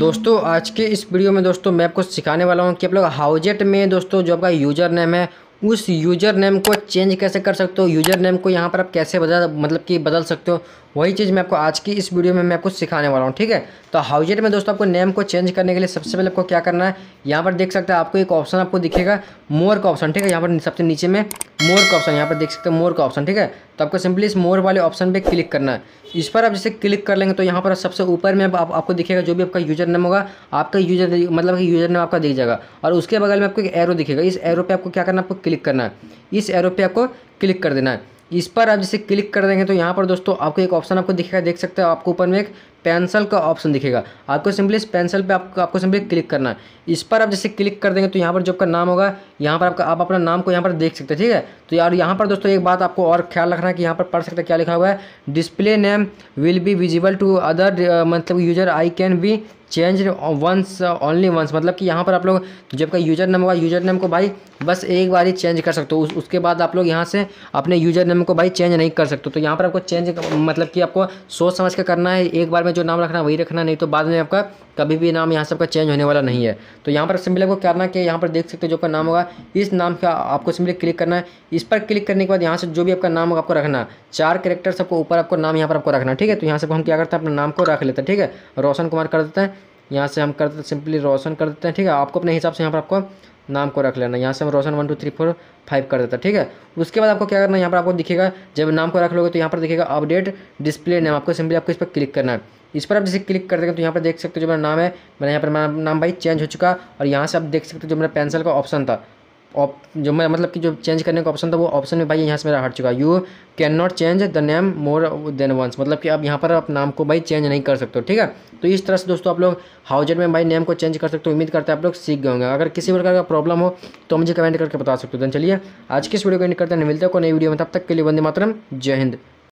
दोस्तों आज के इस वीडियो में दोस्तों मैं आपको सिखाने वाला हूँ कि आप लोग हाउजेट में दोस्तों जो आपका यूज़र नेम है उस यूज़र नेम को चेंज कैसे कर सकते हो यूज़र नेम को यहाँ पर आप कैसे बदल मतलब कि बदल सकते हो वही चीज़ मैं आपको आज की इस वीडियो में मैं आपको सिखाने वाला हूँ ठीक है तो हाउजेट में दोस्तों आपको नेम को चेंज करने के लिए सबसे पहले आपको क्या करना है यहाँ पर देख सकते हैं आपको एक ऑप्शन आपको दिखेगा मोर का ऑप्शन ठीक है यहाँ पर सबसे नीचे में मोर का ऑप्शन यहाँ पर देख सकते हैं मोर का ऑप्शन ठीक है तो आपको सिंपली इस मोर वाले ऑप्शन पर क्लिक करना है इस पर आप जैसे क्लिक कर लेंगे तो यहाँ पर सबसे ऊपर में आप, आपको दिखेगा जो भी आपका यूजर नेम होगा आपका यूजर मतलब कि यूजर नेम आपका दिख जाएगा और उसके बगल में आपको एक एरो दिखेगा इस एरो पे आपको क्या करना है आपको क्लिक करना है इस एरो पे आपको क्लिक कर देना है इस पर आप जैसे क्लिक कर देंगे तो यहाँ पर दोस्तों आपको एक ऑप्शन आपको दिखेगा देख सकते हो आपको ऊपर में एक पेंसिल का ऑप्शन दिखेगा आपको सिंपली इस पेंसिल पे आपको आपको सिंपली क्लिक करना है इस पर आप जैसे क्लिक कर देंगे तो यहाँ पर जो आपका नाम होगा यहाँ पर आपका आप अपना नाम को यहाँ पर देख सकते हैं ठीक है तो यार यहाँ पर दोस्तों एक बात आपको और ख्याल रखना है कि यहाँ पर पढ़ सकते क्या लिखा हुआ है display name will be visible to other मतलब user I can be change once only once मतलब कि यहाँ पर आप लोग जब का यूजर नेम होगा यूजर नेम को भाई बस एक बार ही चेंज कर सकते हो उस, उसके बाद आप लोग यहाँ से अपने यूजर नेम को भाई चेंज नहीं कर सकते तो यहाँ पर आपको चेंज मतलब कि आपको सोच समझ कर करना है एक बार में जो नाम रखना है वही रखना नहीं तो बाद में आपका कभी भी नाम यहाँ से आपका चेंज होने वाला नहीं है तो यहाँ पर को आपको करना कि यहाँ पर देख सकते हो जो आपका नाम होगा इस नाम का आपको सिम्बल क्लिक करना है इस पर क्लिक करने के बाद यहाँ से जो भी आपका नाम होगा आपको रखना चार करेक्टर सबको ऊपर आपको नाम यहाँ पर आपको रखना ठीक है तो यहाँ से हम क्या करते हैं अपना नाम को रख लेते हैं ठीक है रोशन कुमार कर देते हैं यहाँ से हम कर देते सिंपली रोशन कर देते हैं ठीक है आपको अपने हिसाब से यहाँ पर आपको नाम को रख लेना यहाँ से हम Roshan one two three four five कर देते है ठीक है उसके बाद आपको क्या करना है यहाँ पर आपको दिखेगा जब नाम को रख लोगे तो यहाँ पर दिखेगा अपडेट डिस्प्ले नेम आपको सिंपली आपको इस पर क्लिक करना है इस पर आप जैसे क्लिक कर देंगे तो यहाँ पर देख सकते हो जो मेरा नाम है मेरा यहाँ पर मेरा नाम भाई चेंज हो चुका और यहाँ से आप देख सकते हो जो मेरा पेंसिल का ऑप्शन था ऑप जो मैं मतलब कि जो चेंज करने का ऑप्शन था वो ऑप्शन में भाई यहाँ से मेरा हट चुका you can not change the name more than once मतलब कि अब यहाँ पर आप नाम को भाई चेंज नहीं कर सकते हो ठीक है तो इस तरह से दोस्तों आप लोग हाउजेड में भाई नेम को चेंज कर सकते हो उम्मीद करते हैं आप लोग सीख गए होंगे अगर किसी प्रकार का प्रॉब्लम हो तो मुझे कमेंट करके बता सकते हो तो चलिए आज किस वीडियो को एंड करते हैं मिलते हो नई वीडियो में तब तक के लिए वंदे मातरम जय हिंद